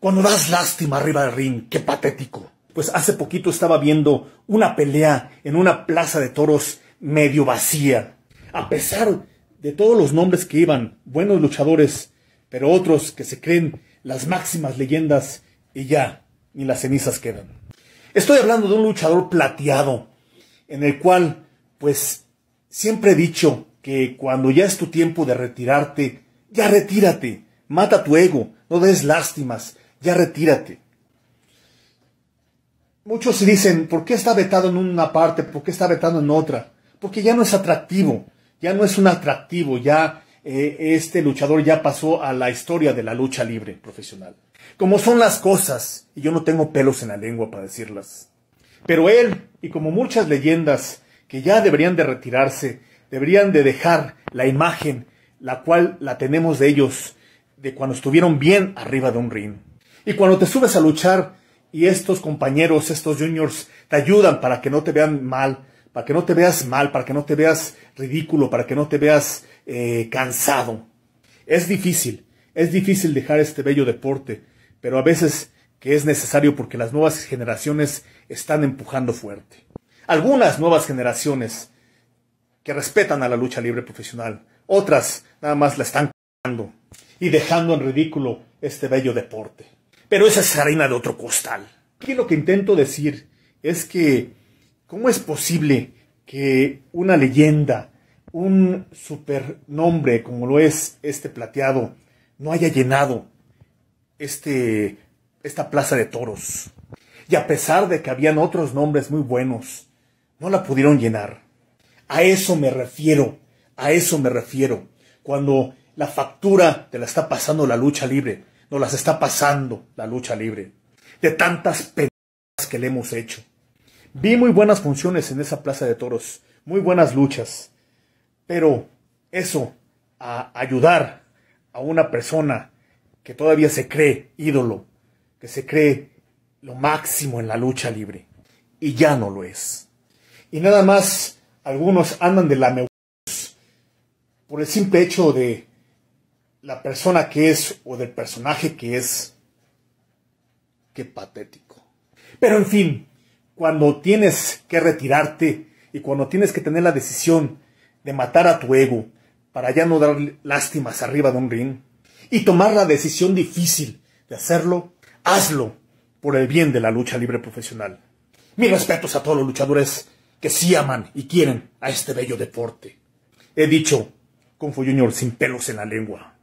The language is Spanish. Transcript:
Cuando das lástima arriba del ring, qué patético. Pues hace poquito estaba viendo una pelea en una plaza de toros medio vacía. A pesar de todos los nombres que iban, buenos luchadores, pero otros que se creen las máximas leyendas y ya, ni las cenizas quedan. Estoy hablando de un luchador plateado, en el cual, pues, siempre he dicho que cuando ya es tu tiempo de retirarte, ya retírate, mata tu ego, no des lástimas, ya retírate. Muchos dicen, ¿por qué está vetado en una parte? ¿Por qué está vetado en otra? Porque ya no es atractivo, ya no es un atractivo, ya eh, este luchador ya pasó a la historia de la lucha libre profesional. Como son las cosas, y yo no tengo pelos en la lengua para decirlas. Pero él, y como muchas leyendas que ya deberían de retirarse, deberían de dejar la imagen la cual la tenemos de ellos, de cuando estuvieron bien arriba de un ring. Y cuando te subes a luchar y estos compañeros, estos juniors, te ayudan para que no te vean mal, para que no te veas mal, para que no te veas ridículo, para que no te veas eh, cansado. Es difícil, es difícil dejar este bello deporte, pero a veces que es necesario porque las nuevas generaciones están empujando fuerte. Algunas nuevas generaciones que respetan a la lucha libre profesional, otras nada más la están cagando y dejando en ridículo este bello deporte. Pero esa es harina de otro costal. Aquí lo que intento decir es que, ¿cómo es posible que una leyenda, un supernombre como lo es este plateado, no haya llenado este, esta plaza de toros? Y a pesar de que habían otros nombres muy buenos, no la pudieron llenar. A eso me refiero, a eso me refiero, cuando la factura te la está pasando la lucha libre nos las está pasando la lucha libre. De tantas peleas que le hemos hecho. Vi muy buenas funciones en esa plaza de toros, muy buenas luchas. Pero eso, a ayudar a una persona que todavía se cree ídolo, que se cree lo máximo en la lucha libre, y ya no lo es. Y nada más, algunos andan de la por el simple hecho de la persona que es o del personaje que es. Qué patético. Pero en fin, cuando tienes que retirarte y cuando tienes que tener la decisión de matar a tu ego para ya no dar lástimas arriba de un ring y tomar la decisión difícil de hacerlo, hazlo por el bien de la lucha libre profesional. Mis respetos a todos los luchadores que sí aman y quieren a este bello deporte. He dicho, con Junior sin pelos en la lengua.